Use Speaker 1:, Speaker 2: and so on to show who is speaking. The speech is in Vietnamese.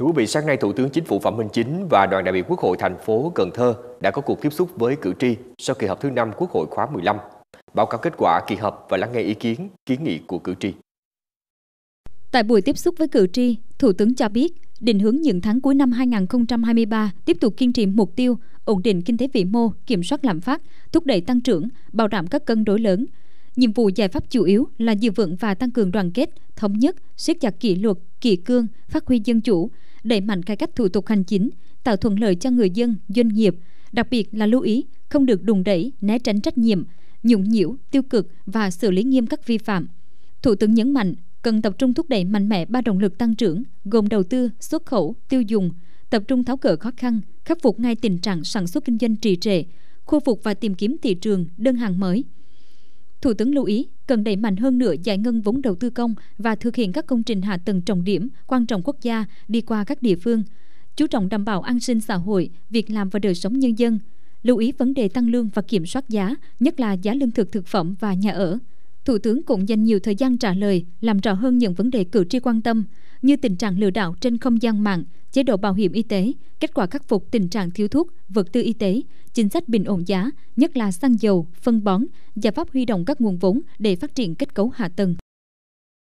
Speaker 1: Thưa quý vị, sáng nay Thủ tướng Chính phủ Phạm Minh Chính và đoàn đại biểu Quốc hội thành phố Cần Thơ đã có cuộc tiếp xúc với cử tri sau kỳ họp thứ 5 Quốc hội khóa 15, báo cáo kết quả kỳ họp và lắng nghe ý kiến, kiến nghị của cử tri.
Speaker 2: Tại buổi tiếp xúc với cử tri, Thủ tướng cho biết định hướng những tháng cuối năm 2023 tiếp tục kiên trì mục tiêu ổn định kinh tế vĩ mô, kiểm soát lạm phát, thúc đẩy tăng trưởng, bảo đảm các cân đối lớn, Nhiệm vụ giải pháp chủ yếu là giữ vững và tăng cường đoàn kết, thống nhất, siết chặt kỷ luật, kỷ cương, phát huy dân chủ, đẩy mạnh cải cách thủ tục hành chính, tạo thuận lợi cho người dân, doanh nghiệp, đặc biệt là lưu ý không được đùn đẩy, né tránh trách nhiệm, nhũng nhiễu, tiêu cực và xử lý nghiêm các vi phạm. Thủ tướng nhấn mạnh cần tập trung thúc đẩy mạnh mẽ ba động lực tăng trưởng gồm đầu tư, xuất khẩu, tiêu dùng, tập trung tháo gỡ khó khăn, khắc phục ngay tình trạng sản xuất kinh doanh trì trệ, khôi phục và tìm kiếm thị trường đơn hàng mới. Thủ tướng lưu ý cần đẩy mạnh hơn nữa giải ngân vốn đầu tư công và thực hiện các công trình hạ tầng trọng điểm, quan trọng quốc gia đi qua các địa phương, chú trọng đảm bảo an sinh xã hội, việc làm và đời sống nhân dân, lưu ý vấn đề tăng lương và kiểm soát giá, nhất là giá lương thực thực phẩm và nhà ở. Thủ tướng cũng dành nhiều thời gian trả lời, làm rõ hơn những vấn đề cử tri quan tâm, như tình trạng lừa đảo trên không gian mạng, chế độ bảo hiểm y tế, kết quả khắc phục tình trạng thiếu thuốc, vật tư y tế, chính sách bình ổn giá, nhất là xăng dầu, phân bón, giải pháp huy động các nguồn vốn để phát triển kết cấu hạ tầng,